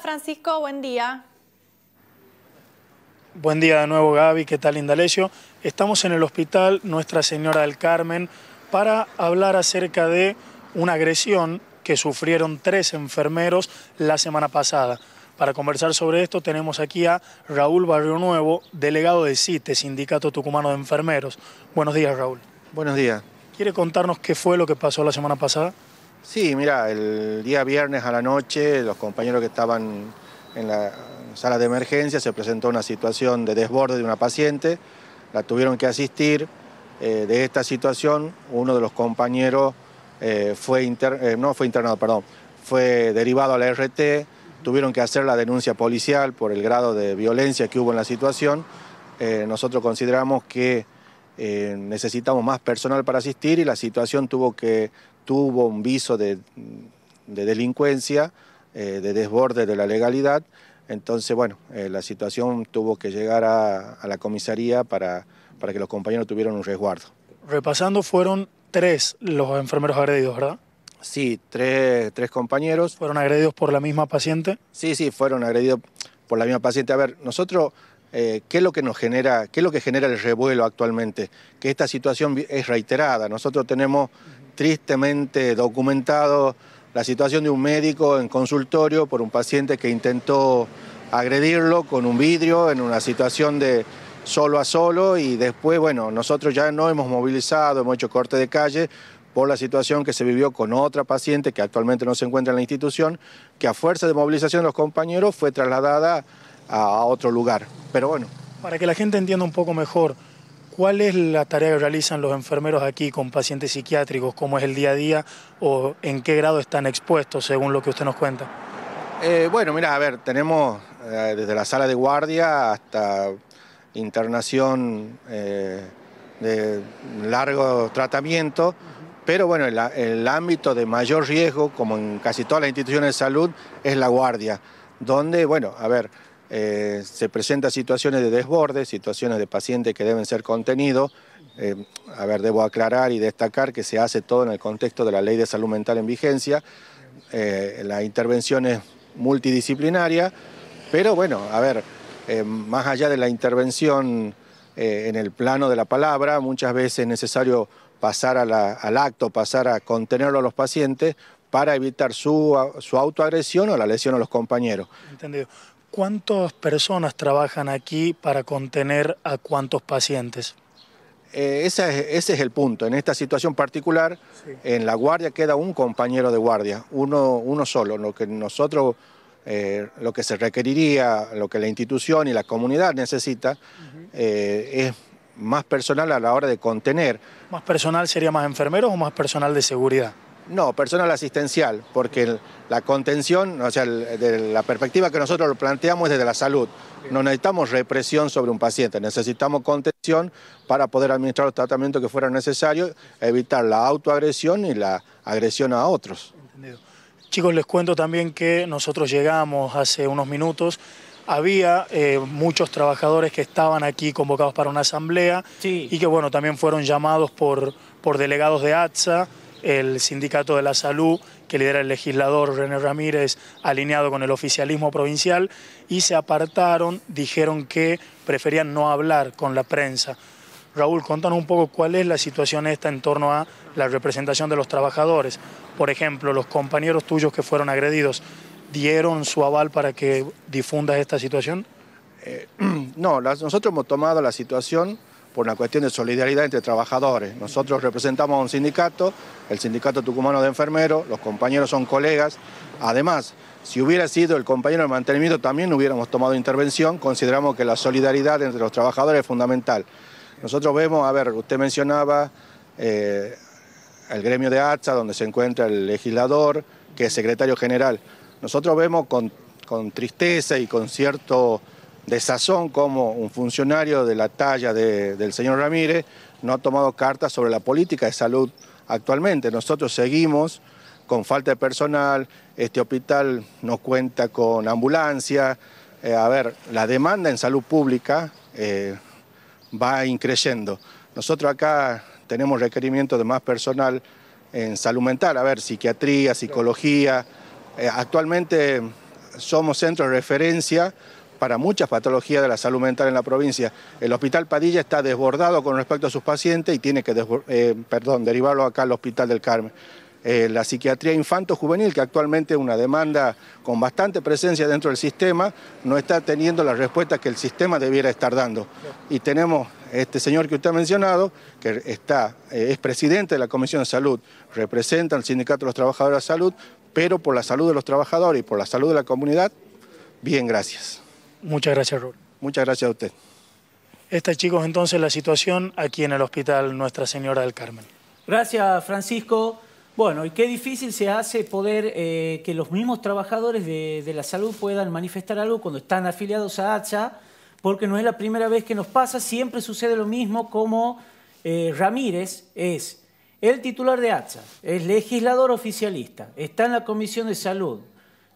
Francisco? Buen día. Buen día de nuevo Gaby, ¿qué tal Indalecio? Estamos en el hospital Nuestra Señora del Carmen para hablar acerca de una agresión que sufrieron tres enfermeros la semana pasada. Para conversar sobre esto tenemos aquí a Raúl Barrio Nuevo, delegado de CITE, Sindicato Tucumano de Enfermeros. Buenos días Raúl. Buenos días. ¿Quiere contarnos qué fue lo que pasó la semana pasada? Sí, mira, el día viernes a la noche los compañeros que estaban en la sala de emergencia se presentó una situación de desborde de una paciente, la tuvieron que asistir. Eh, de esta situación, uno de los compañeros eh, fue, eh, no fue internado, perdón, fue derivado a la RT, tuvieron que hacer la denuncia policial por el grado de violencia que hubo en la situación. nosotros consideramos que necesitamos más personal para asistir y la situación tuvo que tuvo un viso de, delincuencia, eh, de desborde de la legalidad. Entonces, bueno, eh, la situación tuvo que llegar a, la comisaría para, para que los compañeros tuvieran un resguardo. Repasando, fueron tres los enfermeros agredidos, ¿verdad? Sí, tres, compañeros. ¿Fueron agredidos por la misma paciente? Sí, sí, fueron agredidos por la misma paciente. A ver, nosotros, eh, ¿qué es lo que nos genera, qué es lo que genera el revuelo actualmente? Que esta situación es reiterada. Nosotros tenemos tristemente documentado la situación de un médico en consultorio por un paciente que intentó agredirlo con un vidrio en una situación de solo a solo y después, bueno, nosotros ya no hemos movilizado, hemos hecho corte de calle por la situación que se vivió con otra paciente que actualmente no se encuentra en la institución, que a fuerza de movilización de los compañeros fue trasladada a otro lugar. Pero bueno. Para que la gente entienda un poco mejor, ¿Cuál es la tarea que realizan los enfermeros aquí con pacientes psiquiátricos? ¿Cómo es el día a día o en qué grado están expuestos según lo que usted nos cuenta? Eh, bueno, mira, a ver, tenemos eh, desde la sala de guardia hasta internación eh, de largo tratamiento, pero bueno, el, el, ámbito de mayor riesgo, como en casi todas las instituciones de salud, es la guardia, donde, bueno, a ver, eh, se presentan situaciones de desborde, situaciones de pacientes que deben ser contenidos. Eh, a ver, debo aclarar y destacar que se hace todo en el contexto de la ley de salud mental en vigencia. Eh, la intervención es multidisciplinaria, pero bueno, a ver, más allá de la intervención en el plano de la palabra, muchas veces es necesario pasar al acto, pasar a contenerlo a los pacientes para evitar su, su autoagresión o la lesión a los compañeros. Entendido. ¿Cuántas personas trabajan aquí para contener a cuántos pacientes? Eh, ese, es, el punto. En esta situación particular, en la guardia queda un compañero de guardia, uno, solo. Lo que nosotros, eh, lo que se requeriría, lo que la institución y la comunidad necesita, eh, es más personal a la hora de contener. ¿Más personal sería más enfermeros o más personal de seguridad? No, personal asistencial, porque la contención, o sea, de la perspectiva que nosotros lo planteamos es desde la salud. No necesitamos represión sobre un paciente, necesitamos contención para poder administrar los tratamientos que fueran necesarios, evitar la autoagresión y la agresión a otros. Chicos, les cuento también que nosotros llegamos hace unos minutos había eh, muchos trabajadores que estaban aquí convocados para una asamblea y que bueno, también fueron llamados por, por delegados de ATSA el Sindicato de la Salud, que lidera el legislador René Ramírez, alineado con el oficialismo provincial, y se apartaron, dijeron que preferían no hablar con la prensa. Raúl, contanos un poco cuál es la situación esta en torno a la representación de los trabajadores. Por ejemplo, los compañeros tuyos que fueron agredidos, ¿dieron su aval para que difundas esta situación? Eh, no, nosotros hemos tomado la situación por una cuestión de solidaridad entre trabajadores. Nosotros representamos a un sindicato, el Sindicato Tucumano de Enfermeros, los compañeros son colegas. Además, si hubiera sido el compañero de mantenimiento también hubiéramos tomado intervención, consideramos que la solidaridad entre los trabajadores es fundamental. Nosotros vemos, a ver, usted mencionaba eh, el gremio de ATSA, donde se encuentra el legislador, que es secretario general. Nosotros vemos con, con tristeza y con cierto de sazón como un funcionario de la talla del señor Ramírez no ha tomado cartas sobre la política de salud actualmente. Nosotros seguimos con falta de personal, este hospital no cuenta con ambulancia. Eh, a ver, la demanda en salud pública eh, va increyendo. Nosotros acá tenemos requerimientos de más personal en salud mental, a ver, psiquiatría, psicología. Eh, actualmente somos centro de referencia para muchas patologías de la salud mental en la provincia. El Hospital Padilla está desbordado con respecto a sus pacientes y tiene que eh, perdón, derivarlo acá al Hospital del Carmen. Eh, la psiquiatría infanto-juvenil, que actualmente es una demanda con bastante presencia dentro del sistema, no está teniendo la respuesta que el sistema debiera estar dando. Y tenemos este señor que usted ha mencionado, que está, eh, es presidente de la Comisión de Salud, representa al Sindicato de los Trabajadores de la Salud, pero por la salud de los trabajadores y por la salud de la comunidad, bien, gracias. Muchas gracias, Raúl. Muchas gracias a usted. Esta, chicos, entonces la situación aquí en el Hospital Nuestra Señora del Carmen. Gracias, Francisco. Bueno, y qué difícil se hace poder eh, que los mismos trabajadores de, la salud puedan manifestar algo cuando están afiliados a ATSA, porque no es la primera vez que nos pasa, siempre sucede lo mismo como eh, Ramírez es el titular de ATSA, es legislador oficialista, está en la Comisión de Salud,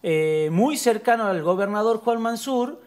eh, muy cercano al gobernador Juan Mansur,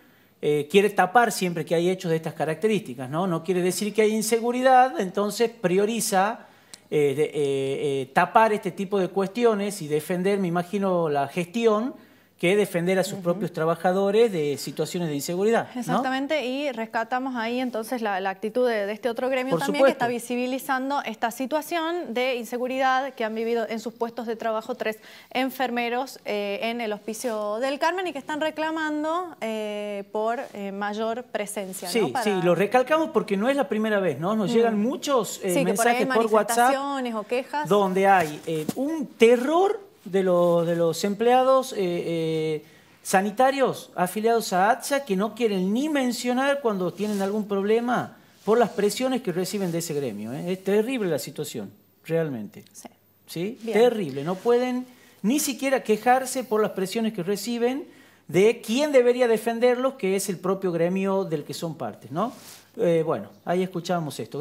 eh, quiere tapar siempre que hay hechos de estas características, ¿no? No quiere decir que hay inseguridad, entonces prioriza eh, eh, tapar este tipo de cuestiones y defender, me imagino, la gestión que defender a sus propios trabajadores de situaciones de inseguridad. Exactamente, y rescatamos ahí entonces la, actitud de, este otro gremio también que está visibilizando esta situación de inseguridad que han vivido en sus puestos de trabajo tres enfermeros eh, en el Hospicio del Carmen y que están reclamando eh, por eh, mayor presencia. Sí, sí, lo recalcamos porque no es la primera vez, ¿no? Nos mm. llegan muchos mensajes por, WhatsApp o quejas. donde hay un terror de, los empleados eh, eh, sanitarios afiliados a ATSA que no quieren ni mencionar cuando tienen algún problema por las presiones que reciben de ese gremio. ¿eh? Es terrible la situación, realmente. Sí. Terrible. No pueden ni siquiera quejarse por las presiones que reciben de quién debería defenderlos, que es el propio gremio del que son partes. ¿no? bueno, ahí escuchamos esto.